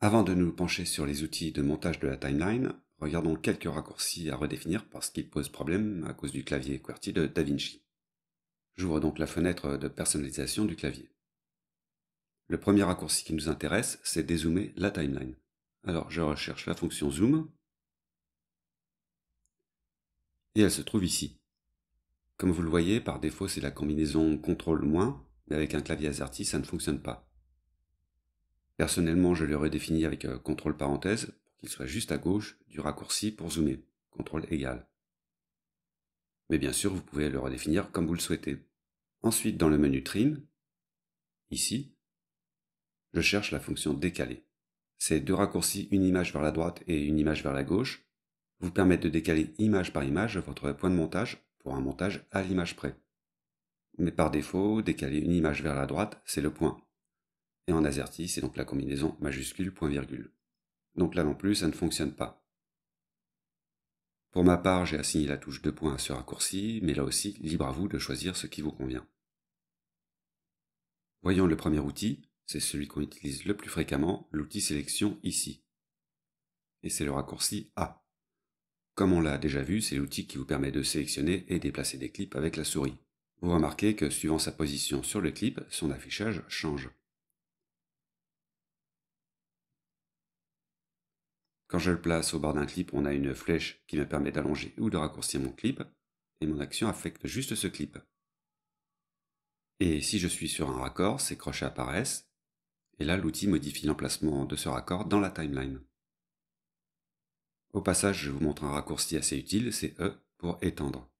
Avant de nous pencher sur les outils de montage de la timeline, regardons quelques raccourcis à redéfinir parce qu'ils posent problème à cause du clavier QWERTY de DaVinci. J'ouvre donc la fenêtre de personnalisation du clavier. Le premier raccourci qui nous intéresse, c'est dézoomer la timeline. Alors je recherche la fonction zoom, et elle se trouve ici. Comme vous le voyez, par défaut c'est la combinaison CTRL-, mais avec un clavier AZERTY ça ne fonctionne pas. Personnellement, je le redéfinis avec euh, CTRL parenthèse pour qu'il soit juste à gauche du raccourci pour zoomer, CTRL égal. Mais bien sûr, vous pouvez le redéfinir comme vous le souhaitez. Ensuite, dans le menu Trim, ici, je cherche la fonction décaler. Ces deux raccourcis, une image vers la droite et une image vers la gauche, vous permettent de décaler image par image votre point de montage pour un montage à l'image près. Mais par défaut, décaler une image vers la droite, c'est le point. Et en AZERTY, c'est donc la combinaison majuscule point virgule. Donc là non plus, ça ne fonctionne pas. Pour ma part, j'ai assigné la touche 2 points à ce raccourci, mais là aussi, libre à vous de choisir ce qui vous convient. Voyons le premier outil, c'est celui qu'on utilise le plus fréquemment, l'outil sélection ici. Et c'est le raccourci A. Comme on l'a déjà vu, c'est l'outil qui vous permet de sélectionner et déplacer des clips avec la souris. Vous remarquez que suivant sa position sur le clip, son affichage change. Quand je le place au bord d'un clip, on a une flèche qui me permet d'allonger ou de raccourcir mon clip, et mon action affecte juste ce clip. Et si je suis sur un raccord, ces crochets apparaissent, et là l'outil modifie l'emplacement de ce raccord dans la timeline. Au passage, je vous montre un raccourci assez utile, c'est E pour étendre.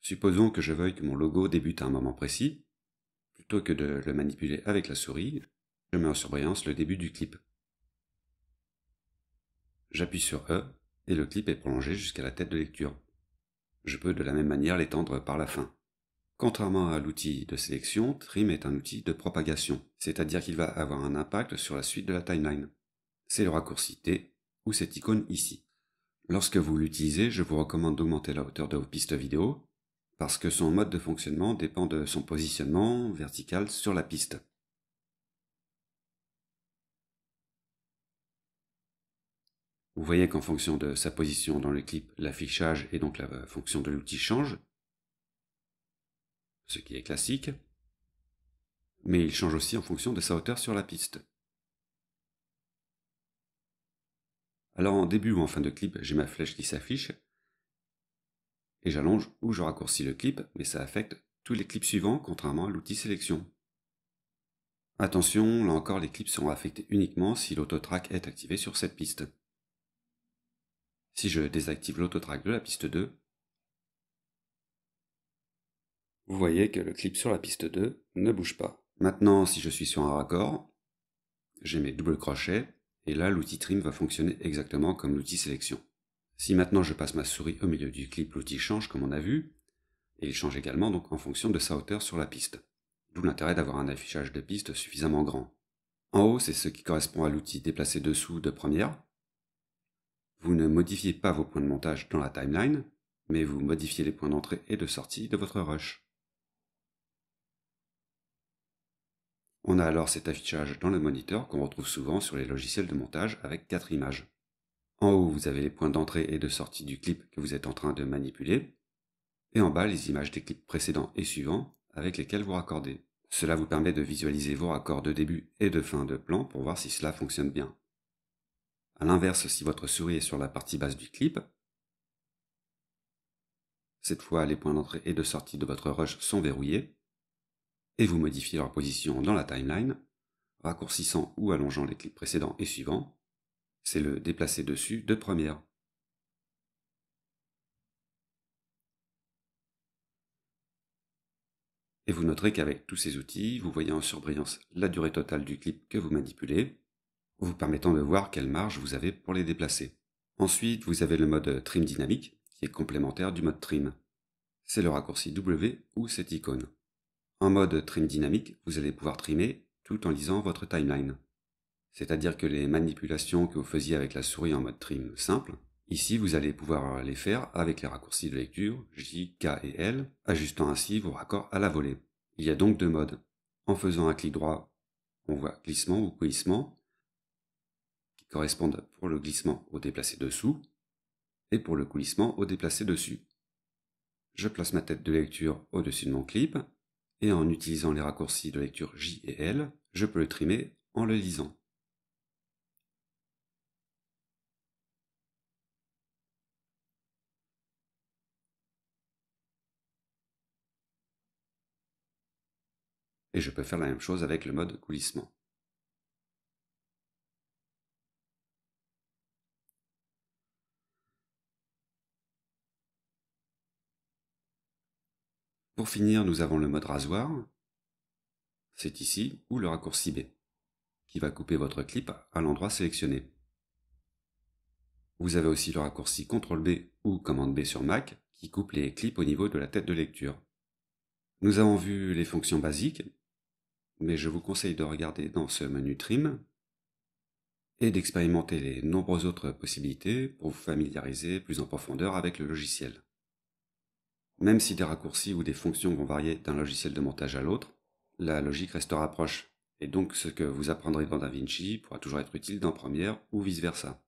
Supposons que je veuille que mon logo débute à un moment précis, plutôt que de le manipuler avec la souris, je mets en surbrillance le début du clip. J'appuie sur E et le clip est prolongé jusqu'à la tête de lecture. Je peux de la même manière l'étendre par la fin. Contrairement à l'outil de sélection, Trim est un outil de propagation, c'est-à-dire qu'il va avoir un impact sur la suite de la timeline. C'est le raccourci T ou cette icône ici. Lorsque vous l'utilisez, je vous recommande d'augmenter la hauteur de vos pistes vidéo parce que son mode de fonctionnement dépend de son positionnement vertical sur la piste. Vous voyez qu'en fonction de sa position dans le clip, l'affichage et donc la euh, fonction de l'outil change, ce qui est classique, mais il change aussi en fonction de sa hauteur sur la piste. Alors en début ou en fin de clip, j'ai ma flèche qui s'affiche, et j'allonge ou je raccourcis le clip, mais ça affecte tous les clips suivants, contrairement à l'outil sélection. Attention, là encore les clips seront affectés uniquement si l'autotrack est activé sur cette piste. Si je désactive l'autotrack de la piste 2, vous voyez que le clip sur la piste 2 ne bouge pas. Maintenant, si je suis sur un raccord, j'ai mes doubles crochets, et là l'outil trim va fonctionner exactement comme l'outil sélection. Si maintenant je passe ma souris au milieu du clip, l'outil change comme on a vu, et il change également donc en fonction de sa hauteur sur la piste, d'où l'intérêt d'avoir un affichage de piste suffisamment grand. En haut, c'est ce qui correspond à l'outil déplacé dessous de première, vous ne modifiez pas vos points de montage dans la timeline, mais vous modifiez les points d'entrée et de sortie de votre rush. On a alors cet affichage dans le moniteur qu'on retrouve souvent sur les logiciels de montage avec quatre images. En haut, vous avez les points d'entrée et de sortie du clip que vous êtes en train de manipuler, et en bas, les images des clips précédents et suivants avec lesquels vous raccordez. Cela vous permet de visualiser vos raccords de début et de fin de plan pour voir si cela fonctionne bien. A l'inverse, si votre souris est sur la partie basse du clip, cette fois les points d'entrée et de sortie de votre rush sont verrouillés, et vous modifiez leur position dans la timeline, raccourcissant ou allongeant les clips précédents et suivants, c'est le déplacer dessus de première. Et vous noterez qu'avec tous ces outils, vous voyez en surbrillance la durée totale du clip que vous manipulez, vous permettant de voir quelle marge vous avez pour les déplacer. Ensuite, vous avez le mode trim dynamique, qui est complémentaire du mode trim. C'est le raccourci W ou cette icône. En mode trim dynamique, vous allez pouvoir trimer tout en lisant votre timeline. C'est-à-dire que les manipulations que vous faisiez avec la souris en mode trim simple, ici vous allez pouvoir les faire avec les raccourcis de lecture J, K et L, ajustant ainsi vos raccords à la volée. Il y a donc deux modes. En faisant un clic droit, on voit glissement ou coulissement, correspondent pour le glissement au déplacé dessous et pour le coulissement au déplacé dessus. Je place ma tête de lecture au-dessus de mon clip et en utilisant les raccourcis de lecture J et L, je peux le trimer en le lisant. Et je peux faire la même chose avec le mode coulissement. Pour finir, nous avons le mode rasoir, c'est ici, ou le raccourci B, qui va couper votre clip à l'endroit sélectionné. Vous avez aussi le raccourci CTRL B ou commande B sur Mac, qui coupe les clips au niveau de la tête de lecture. Nous avons vu les fonctions basiques, mais je vous conseille de regarder dans ce menu Trim et d'expérimenter les nombreuses autres possibilités pour vous familiariser plus en profondeur avec le logiciel. Même si des raccourcis ou des fonctions vont varier d'un logiciel de montage à l'autre, la logique restera proche, et donc ce que vous apprendrez dans DaVinci pourra toujours être utile dans Premiere ou vice-versa.